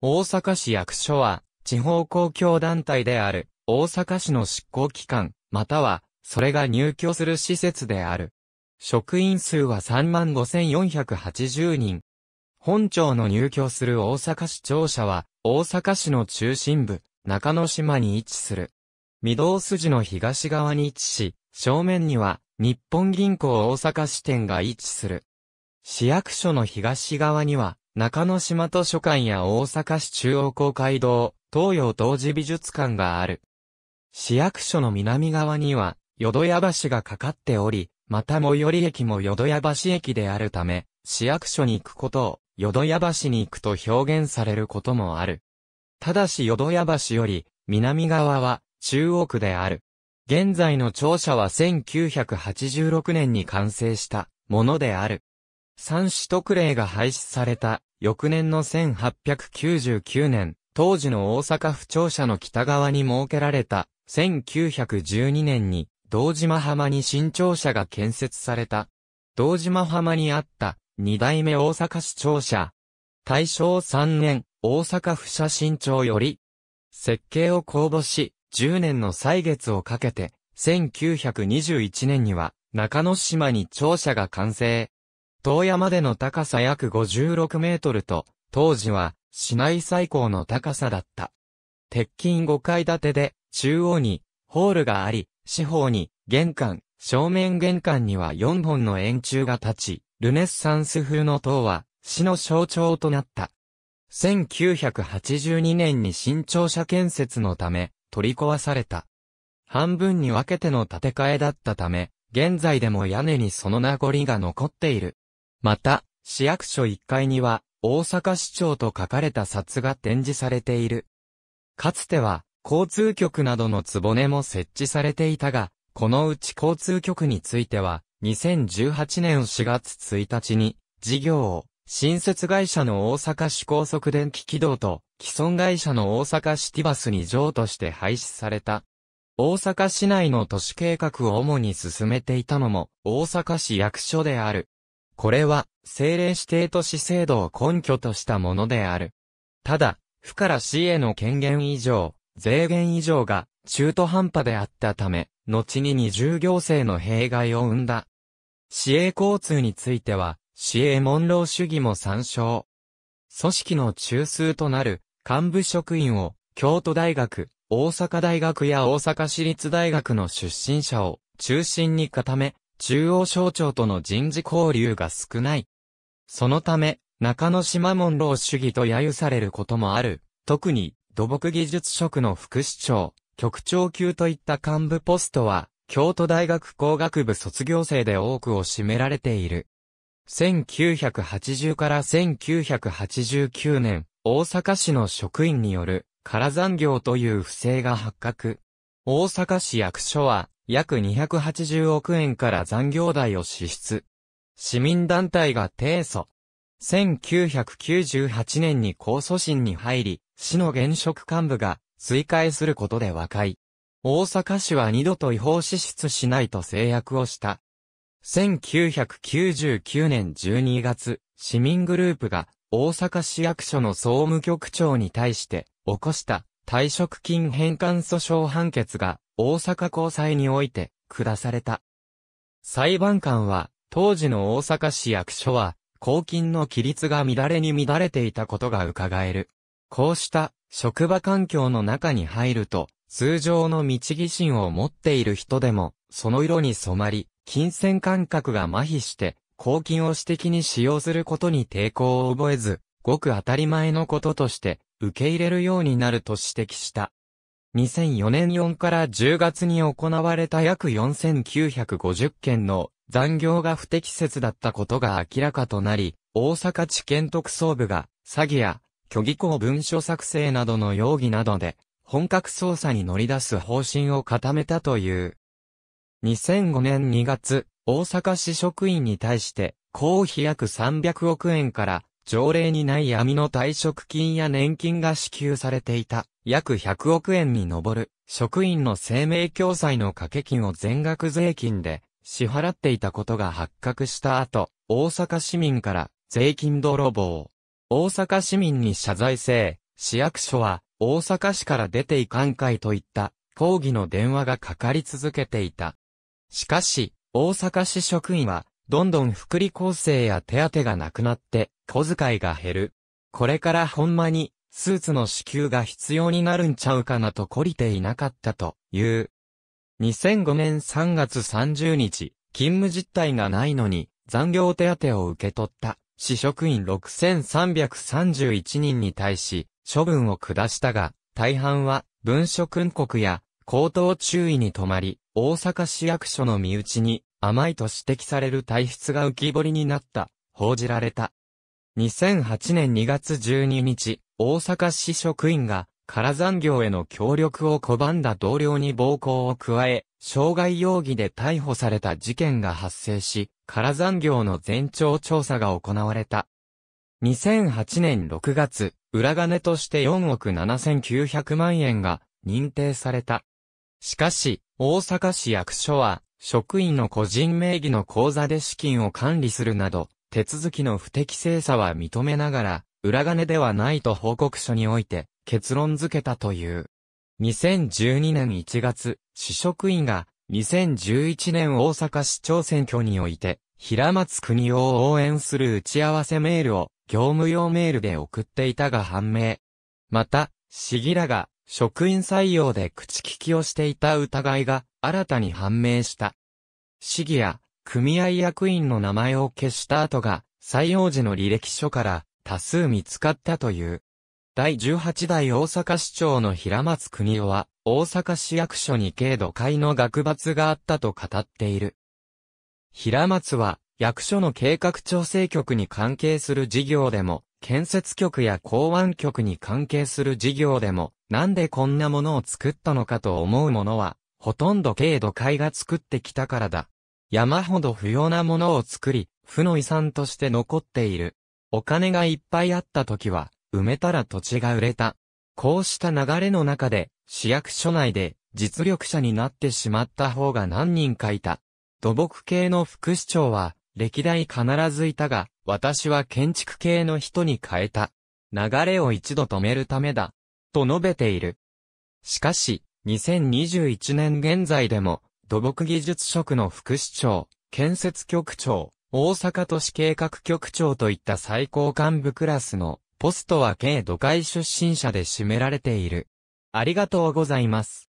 大阪市役所は、地方公共団体である、大阪市の執行機関、または、それが入居する施設である。職員数は35,480人。本庁の入居する大阪市庁舎は、大阪市の中心部、中野島に位置する。御堂筋の東側に位置し、正面には、日本銀行大阪支店が位置する。市役所の東側には、中之島図書館や大阪市中央公会堂、東洋当時美術館がある。市役所の南側には、淀屋橋がかかっており、また最寄り駅も淀屋橋駅であるため、市役所に行くことを、淀屋橋に行くと表現されることもある。ただし淀屋橋より、南側は、中央区である。現在の庁舎は1986年に完成したものである。三市特例が廃止された翌年の1899年、当時の大阪府庁舎の北側に設けられた、1912年に、道島浜に新庁舎が建設された。道島浜にあった、二代目大阪市庁舎。大正3年、大阪府写新庁より、設計を公募し、10年の歳月をかけて、1921年には、中野島に庁舎が完成。遠山での高さ約56メートルと、当時は市内最高の高さだった。鉄筋5階建てで、中央にホールがあり、四方に玄関、正面玄関には4本の円柱が立ち、ルネッサンス風の塔は、市の象徴となった。1982年に新庁舎建設のため、取り壊された。半分に分けての建て替えだったため、現在でも屋根にその名残が残っている。また、市役所1階には、大阪市長と書かれた札が展示されている。かつては、交通局などの壺も設置されていたが、このうち交通局については、2018年4月1日に、事業を、新設会社の大阪市高速電気軌道と、既存会社の大阪市ティバスに譲渡して廃止された。大阪市内の都市計画を主に進めていたのも、大阪市役所である。これは、政令指定都市制度を根拠としたものである。ただ、府から市への権限以上、税源以上が中途半端であったため、後に二重行政の弊害を生んだ。市営交通については、市営門楼主義も参照。組織の中枢となる幹部職員を京都大学、大阪大学や大阪市立大学の出身者を中心に固め、中央省庁との人事交流が少ない。そのため、中野島門老主義と揶揄されることもある。特に、土木技術職の副市長、局長級といった幹部ポストは、京都大学工学部卒業生で多くを占められている。1980から1989年、大阪市の職員による、空残業という不正が発覚。大阪市役所は、約280億円から残業代を支出。市民団体が提訴。1998年に控訴審に入り、市の現職幹部が追加することで和解。大阪市は二度と違法支出しないと制約をした。1999年12月、市民グループが大阪市役所の総務局長に対して起こした退職金返還訴訟判決が大阪高裁において、下された。裁判官は、当時の大阪市役所は、公金の規律が乱れに乱れていたことが伺える。こうした職場環境の中に入ると、通常の道義心を持っている人でも、その色に染まり、金銭感覚が麻痺して、公金を私的に使用することに抵抗を覚えず、ごく当たり前のこととして、受け入れるようになると指摘した。2004年4から10月に行われた約4950件の残業が不適切だったことが明らかとなり、大阪地検特捜部が詐欺や虚偽公文書作成などの容疑などで本格捜査に乗り出す方針を固めたという。2005年2月、大阪市職員に対して、公費約300億円から条例にない闇の退職金や年金が支給されていた、約100億円に上る、職員の生命共済の掛け金を全額税金で支払っていたことが発覚した後、大阪市民から税金泥棒。大阪市民に謝罪せ、市役所は大阪市から出ていかんかいといった抗議の電話がかかり続けていた。しかし、大阪市職員はどんどん福利厚生や手当がなくなって、小遣いが減る。これからほんまに、スーツの支給が必要になるんちゃうかなと懲りていなかったという。2005年3月30日、勤務実態がないのに残業手当を受け取った市職員6331人に対し処分を下したが、大半は文書訓告や口頭注意に止まり、大阪市役所の身内に甘いと指摘される体質が浮き彫りになった、報じられた。2008年2月12日、大阪市職員が、空残業への協力を拒んだ同僚に暴行を加え、傷害容疑で逮捕された事件が発生し、空残業の全庁調査が行われた。2008年6月、裏金として4億7900万円が認定された。しかし、大阪市役所は職員の個人名義の口座で資金を管理するなど、手続きの不適正さは認めながら、裏金ではないと報告書において、結論付けたという。2012年1月、市職員が、2011年大阪市長選挙において、平松国を応援する打ち合わせメールを、業務用メールで送っていたが判明。また、市議らが、職員採用で口利きをしていた疑いが新たに判明した。市議や組合役員の名前を消した後が採用時の履歴書から多数見つかったという。第18代大阪市長の平松国夫は大阪市役所に軽度会の学罰があったと語っている。平松は役所の計画調整局に関係する事業でも建設局や港湾局に関係する事業でも、なんでこんなものを作ったのかと思うものは、ほとんど軽度会が作ってきたからだ。山ほど不要なものを作り、負の遺産として残っている。お金がいっぱいあった時は、埋めたら土地が売れた。こうした流れの中で、市役所内で実力者になってしまった方が何人かいた。土木系の副市長は、歴代必ずいたが、私は建築系の人に変えた。流れを一度止めるためだ。と述べている。しかし、2021年現在でも、土木技術職の副市長、建設局長、大阪都市計画局長といった最高幹部クラスのポストは軽土会出身者で占められている。ありがとうございます。